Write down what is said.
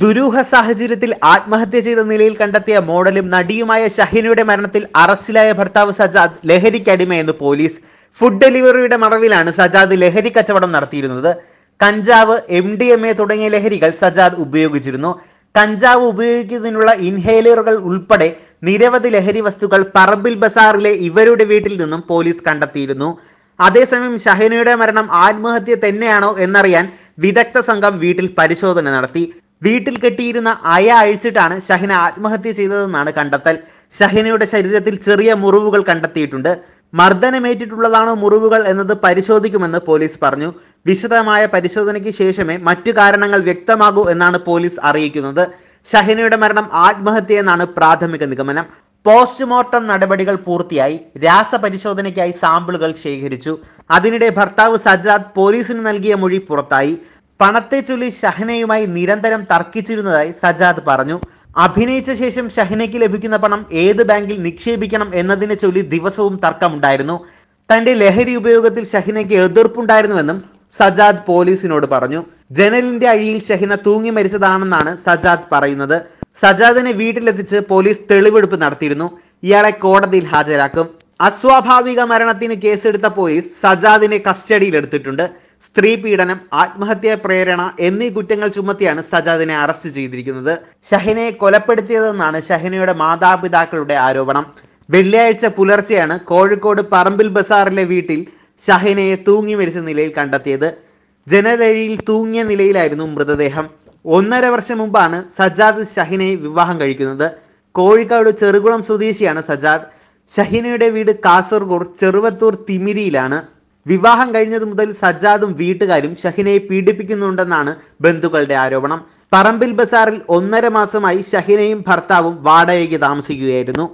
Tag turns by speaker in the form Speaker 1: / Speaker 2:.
Speaker 1: ദുരൂഹ സാഹചര്യത്തിൽ ആത്മഹത്യ ചെയ്ത നിലയിൽ കണ്ടെത്തിയ മോഡലും നടിയുമായ ഷഹിനയുടെ മരണത്തിൽ അറസ്റ്റിലായ ഭർത്താവ് സജാദ് ലഹരിക്കടിമയെന്ന് പോലീസ് ഫുഡ് ഡെലിവറിയുടെ മറവിലാണ് സജാദ് ലഹരി കച്ചവടം നടത്തിയിരുന്നത് കഞ്ചാവ് എം ഡി എം എ തുടങ്ങിയ ലഹരികൾ സജാദ് ഉപയോഗിച്ചിരുന്നു കഞ്ചാവ് ഉപയോഗിക്കുന്നതിനുള്ള ഇൻഹേലറുകൾ ഉൾപ്പെടെ നിരവധി ലഹരി വസ്തുക്കൾ പറമ്പിൽ ബസാറിലെ ഇവരുടെ വീട്ടിൽ നിന്നും പോലീസ് കണ്ടെത്തിയിരുന്നു അതേസമയം ഷഹിനയുടെ മരണം ആത്മഹത്യ തന്നെയാണോ എന്നറിയാൻ വിദഗ്ധ സംഘം വീട്ടിൽ പരിശോധന നടത്തി വീട്ടിൽ കെട്ടിയിരുന്ന അയ അഴിച്ചിട്ടാണ് ഷഹിന ആത്മഹത്യ ചെയ്തതെന്നാണ് കണ്ടെത്തൽ ഷഹിനയുടെ ശരീരത്തിൽ ചെറിയ മുറിവുകൾ കണ്ടെത്തിയിട്ടുണ്ട് മർദ്ദനമേറ്റിട്ടുള്ളതാണോ മുറിവുകൾ എന്നത് പരിശോധിക്കുമെന്ന് പോലീസ് പറഞ്ഞു വിശദമായ പരിശോധനയ്ക്ക് ശേഷമേ മറ്റു കാരണങ്ങൾ വ്യക്തമാകൂ എന്നാണ് പോലീസ് അറിയിക്കുന്നത് ഷഹിനയുടെ മരണം ആത്മഹത്യയെന്നാണ് പ്രാഥമിക നിഗമനം പോസ്റ്റ്മോർട്ടം നടപടികൾ പൂർത്തിയായി രാസപരിശോധനയ്ക്കായി സാമ്പിളുകൾ ശേഖരിച്ചു അതിനിടെ ഭർത്താവ് സജാദ് പോലീസിന് നൽകിയ മൊഴി പുറത്തായി പണത്തെ ചൊല്ലി ഷഹനയുമായി നിരന്തരം തർക്കിച്ചിരുന്നതായി സജാദ് പറഞ്ഞു അഭിനയിച്ച ശേഷം ഷഹനയ്ക്ക് ലഭിക്കുന്ന പണം ഏത് ബാങ്കിൽ നിക്ഷേപിക്കണം എന്നതിനെ ചൊല്ലി ദിവസവും തർക്കമുണ്ടായിരുന്നു തന്റെ ലഹരി ഉപയോഗത്തിൽ ഷഹിനയ്ക്ക് എതിർപ്പുണ്ടായിരുന്നുവെന്നും സജാദ് പോലീസിനോട് പറഞ്ഞു ജനലിന്റെ അഴിയിൽ ഷഹിന തൂങ്ങി മരിച്ചതാണെന്നാണ് സജാദ് പറയുന്നത് സജാദിനെ വീട്ടിലെത്തിച്ച് പോലീസ് തെളിവെടുപ്പ് നടത്തിയിരുന്നു ഇയാളെ കോടതിയിൽ ഹാജരാക്കും അസ്വാഭാവിക മരണത്തിന് കേസെടുത്ത പോലീസ് സജാദിനെ കസ്റ്റഡിയിലെടുത്തിട്ടുണ്ട് സ്ത്രീ പീഡനം ആത്മഹത്യാ പ്രേരണ എന്നീ കുറ്റങ്ങൾ ചുമത്തിയാണ് സജാദിനെ അറസ്റ്റ് ചെയ്തിരിക്കുന്നത് ഷഹിനെ കൊലപ്പെടുത്തിയതെന്നാണ് ഷഹിനയുടെ മാതാപിതാക്കളുടെ ആരോപണം വെള്ളിയാഴ്ച പുലർച്ചെയാണ് കോഴിക്കോട് പറമ്പിൽ ബസാറിലെ വീട്ടിൽ ഷഹിനയെ തൂങ്ങി മരിച്ച നിലയിൽ കണ്ടെത്തിയത് ജനലഴിയിൽ തൂങ്ങിയ നിലയിലായിരുന്നു മൃതദേഹം ഒന്നര വർഷം മുമ്പാണ് സജാദ് ഷഹിനെ വിവാഹം കഴിക്കുന്നത് കോഴിക്കോട് ചെറുകുളം സ്വദേശിയാണ് സജാദ് ഷഹിനയുടെ വീട് കാസർഗോഡ് ചെറുവത്തൂർ തിമിരിയിലാണ് വിവാഹം കഴിഞ്ഞതു മുതൽ സജ്ജാദും വീട്ടുകാരും ഷഹിനയെ പീഡിപ്പിക്കുന്നുണ്ടെന്നാണ് ബന്ധുക്കളുടെ ആരോപണം പറമ്പിൽ ബസാറിൽ ഒന്നര മാസമായി ഷഹിനയും ഭർത്താവും വാടകയ്ക്ക് താമസിക്കുകയായിരുന്നു